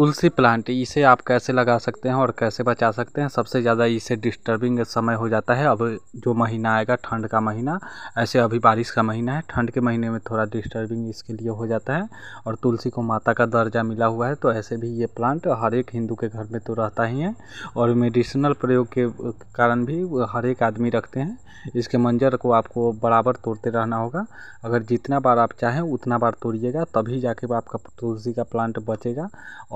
तुलसी plant इसे आप कैसे लगा सकते हैं और कैसे बचा सकते हैं सबसे ज़्यादा इसे डिस्टर्बिंग समय हो जाता है अब जो महीना आएगा ठंड का महीना ऐसे अभी बारिश का महीना है ठंड के महीने में थोड़ा डिस्टर्बिंग इसके लिए हो जाता है और तुलसी को माता का दर्जा मिला हुआ है तो ऐसे भी ये प्लांट हर एक हिंदू के घर में तो रहता ही है और मेडिसिनल प्रयोग के कारण भी हर एक आदमी रखते हैं इसके मंजर को आपको बराबर तोड़ते रहना होगा अगर जितना बार आप चाहें उतना बार तोड़िएगा तभी जाके आपका तुलसी का प्लांट बचेगा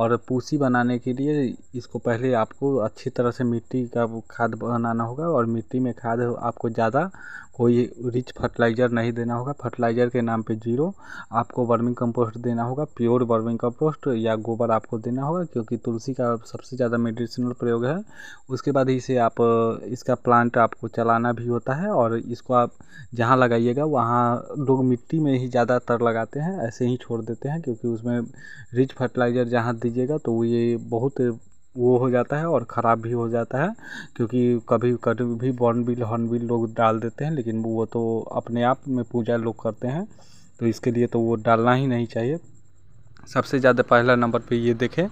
और पूसी बनाने के लिए इसको पहले आपको अच्छी तरह से मिट्टी का खाद बनाना होगा और मिट्टी में खाद आपको ज़्यादा कोई रिच फर्टिलाइज़र नहीं देना होगा फर्टिलाइज़र के नाम पे जीरो आपको वर्मिंग कंपोस्ट देना होगा प्योर वर्मिंग कंपोस्ट या गोबर आपको देना होगा क्योंकि तुलसी का सबसे ज़्यादा मेडिसिनल प्रयोग है उसके बाद इसे आप इसका प्लांट आपको चलाना भी होता है और इसको आप जहाँ लगाइएगा वहाँ लोग मिट्टी में ही ज़्यादातर लगाते हैं ऐसे ही छोड़ देते हैं क्योंकि उसमें रिच फर्टिलाइज़र जहाँ लीजिएगा तो ये बहुत वो हो जाता है और ख़राब भी हो जाता है क्योंकि कभी कभी भी बॉर्नबिल हॉर्नबिल लोग डाल देते हैं लेकिन वो तो अपने आप में पूजा लोग करते हैं तो इसके लिए तो वो डालना ही नहीं चाहिए सबसे ज़्यादा पहला नंबर पे ये देखें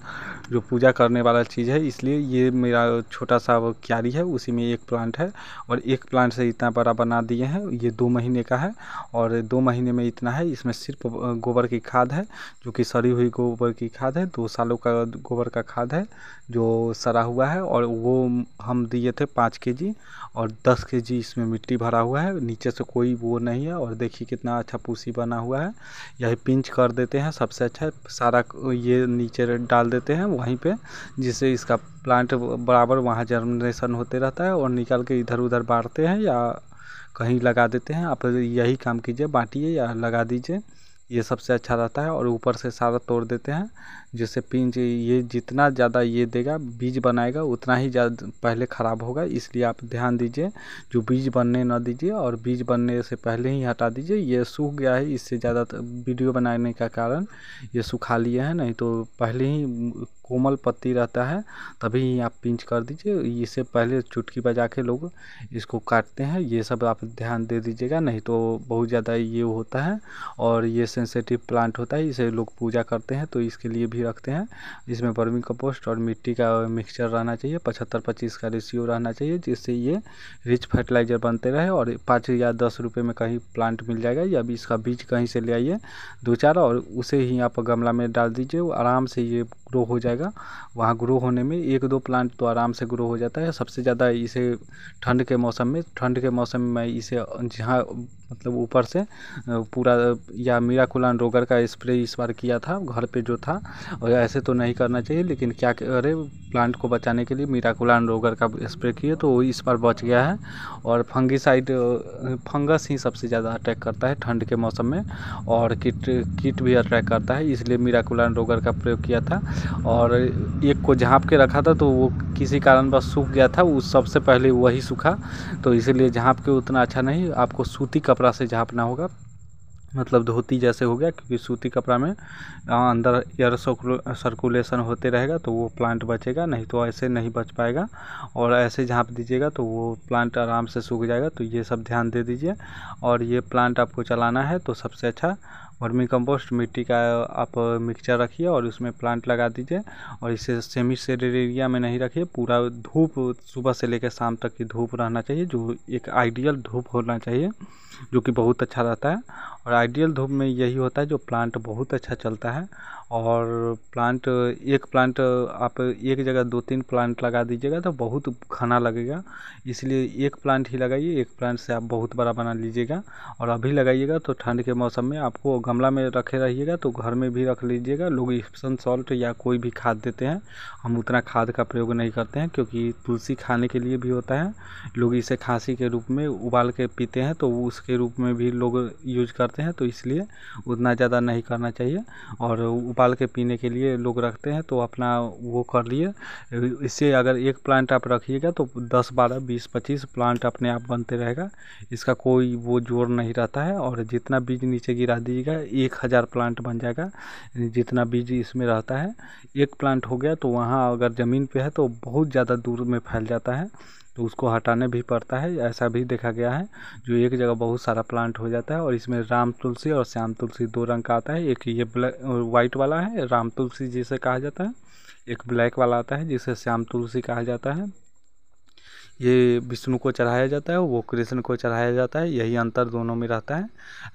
जो पूजा करने वाला चीज़ है इसलिए ये मेरा छोटा सा वो क्यारी है उसी में एक प्लांट है और एक प्लांट से इतना बड़ा बना दिए हैं ये दो महीने का है और दो महीने में इतना है इसमें सिर्फ गोबर की खाद है जो कि सड़ी हुई गोबर की खाद है दो सालों का गोबर का खाद है जो सड़ा हुआ है और वो हम दिए थे पाँच के जी और दस के जी इसमें मिट्टी भरा हुआ है नीचे से कोई वो नहीं है और देखिए कितना अच्छा पूसी बना हुआ है यही पिंच कर देते हैं सबसे अच्छा सारा ये नीचे डाल देते हैं वहीं पे जिससे इसका प्लांट बराबर वहाँ जर्मिनेशन होते रहता है और निकाल के इधर उधर बाँटते हैं या कहीं लगा देते हैं आप यही काम कीजिए बाँटिए या लगा दीजिए ये सबसे अच्छा रहता है और ऊपर से सारा तोड़ देते हैं जिससे पिंच ये जितना ज़्यादा ये देगा बीज बनाएगा उतना ही ज़्यादा पहले ख़राब होगा इसलिए आप ध्यान दीजिए जो बीज बनने ना दीजिए और बीज बनने से पहले ही हटा दीजिए ये सूख गया है इससे ज़्यादा तो वीडियो बनाने का कारण ये सुखा लिए हैं नहीं तो पहले ही कोमल पत्ती रहता है तभी ही आप पिंच कर दीजिए इससे पहले चुटकी बजा के लोग इसको काटते हैं ये सब आप ध्यान दे दीजिएगा नहीं तो बहुत ज़्यादा ये होता है और ये से सेंसेटिव प्लांट होता है इसे लोग पूजा करते हैं तो इसके लिए भी रखते हैं इसमें वर्मी कंपोस्ट और मिट्टी का मिक्सचर रहना चाहिए पचहत्तर पच्चीस का रेशियो रहना चाहिए जिससे ये रिच फर्टिलाइज़र बनते रहे और पाँच या दस रुपये में कहीं प्लांट मिल जाएगा या अभी इसका बीज कहीं से ले आइए दो चार और उसे ही आप गमला में डाल दीजिए आराम से ये ग्रो हो जाएगा वहाँ ग्रो होने में एक दो प्लांट तो आराम से ग्रो हो जाता है सबसे ज़्यादा इसे ठंड के मौसम में ठंड के मौसम में इसे जहाँ मतलब ऊपर से पूरा या मीराकुलान रोगर का स्प्रे इस बार किया था घर पे जो था और ऐसे तो नहीं करना चाहिए लेकिन क्या अरे प्लांट को बचाने के लिए मीराकुलान रोगर का स्प्रे किए तो वो इस बार बच गया है और फंगिसाइड फंगस ही सबसे ज़्यादा अटैक करता है ठंड के मौसम में और कीट कीट भी अटैक करता है इसलिए कुलान रोगर का प्रयोग किया था और एक को झाँप के रखा था तो वो किसी कारणवश सूख गया था उस सबसे पहले वही सूखा तो इसीलिए झाँप के उतना अच्छा नहीं आपको सूती कपड़ा कपड़ा से झाँपना होगा मतलब धोती जैसे हो गया क्योंकि सूती कपड़ा में अंदर एयर सर्कुलेशन होते रहेगा तो वो प्लांट बचेगा नहीं तो ऐसे नहीं बच पाएगा और ऐसे झाँप दीजिएगा तो वो प्लांट आराम से सूख जाएगा तो ये सब ध्यान दे दीजिए और ये प्लांट आपको चलाना है तो सबसे अच्छा वर्मी कंपोस्ट मिट्टी का आप मिक्सचर रखिए और उसमें प्लांट लगा दीजिए और इसे सेमी शेडेड एरिया में नहीं रखिए पूरा धूप सुबह से लेकर शाम तक की धूप रहना चाहिए जो एक आइडियल धूप होना चाहिए जो कि बहुत अच्छा रहता है और आइडियल धूप में यही होता है जो प्लांट बहुत अच्छा चलता है और प्लांट एक प्लांट आप एक जगह दो तीन प्लांट लगा दीजिएगा तो बहुत घना लगेगा इसलिए एक प्लांट ही लगाइए एक प्लांट से आप बहुत बड़ा बना लीजिएगा और अभी लगाइएगा तो ठंड के मौसम में आपको गमला में रखे रहिएगा तो घर में भी रख लीजिएगा लोग इप्सन सॉल्ट या कोई भी खाद देते हैं हम उतना खाद का प्रयोग नहीं करते हैं क्योंकि तुलसी खाने के लिए भी होता है लोग इसे खांसी के रूप में उबाल के पीते हैं तो उसके रूप में भी लोग यूज करते करते हैं तो इसलिए उतना ज़्यादा नहीं करना चाहिए और उबाल के पीने के लिए लोग रखते हैं तो अपना वो कर लिए इससे अगर एक प्लांट आप रखिएगा तो दस बारह बीस पच्चीस प्लांट अपने आप बनते रहेगा इसका कोई वो जोर नहीं रहता है और जितना बीज नीचे गिरा दीजिएगा एक हज़ार प्लांट बन जाएगा जितना बीज इसमें रहता है एक प्लांट हो गया तो वहाँ अगर ज़मीन पे है तो बहुत ज़्यादा दूर में फैल जाता है तो उसको हटाने भी पड़ता है ऐसा भी देखा गया है जो एक जगह बहुत सारा प्लांट हो जाता है और इसमें राम तुलसी और श्याम तुलसी दो रंग का आता है एक ये ब्लैक वाइट वाला है राम तुलसी जिसे कहा जाता है एक ब्लैक वाला आता है जिसे श्याम तुलसी कहा जाता है ये विष्णु को चढ़ाया जाता है वो कृष्ण को चढ़ाया जाता है यही अंतर दोनों में रहता है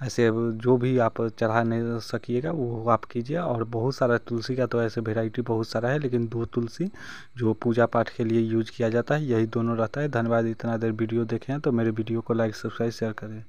ऐसे जो भी आप चढ़ा नहीं सकिएगा वो आप कीजिए और बहुत सारा तुलसी का तो ऐसे वेराइटी बहुत सारा है लेकिन दो तुलसी जो पूजा पाठ के लिए यूज किया जाता है यही दोनों रहता है धन्यवाद इतना देर वीडियो देखें तो मेरे वीडियो को लाइक सब्सक्राइब शेयर करें